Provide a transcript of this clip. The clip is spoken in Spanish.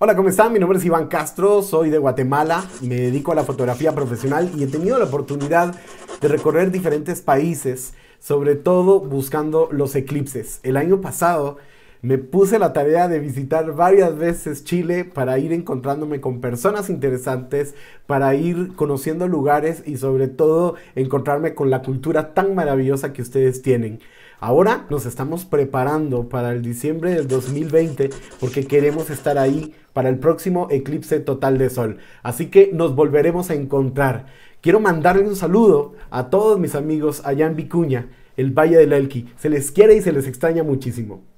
Hola, ¿cómo están? Mi nombre es Iván Castro, soy de Guatemala, me dedico a la fotografía profesional y he tenido la oportunidad de recorrer diferentes países, sobre todo buscando los eclipses. El año pasado me puse la tarea de visitar varias veces Chile para ir encontrándome con personas interesantes, para ir conociendo lugares y sobre todo encontrarme con la cultura tan maravillosa que ustedes tienen. Ahora nos estamos preparando para el diciembre del 2020 porque queremos estar ahí para el próximo eclipse total de sol. Así que nos volveremos a encontrar. Quiero mandarle un saludo a todos mis amigos allá en Vicuña, el Valle del Elqui. Se les quiere y se les extraña muchísimo.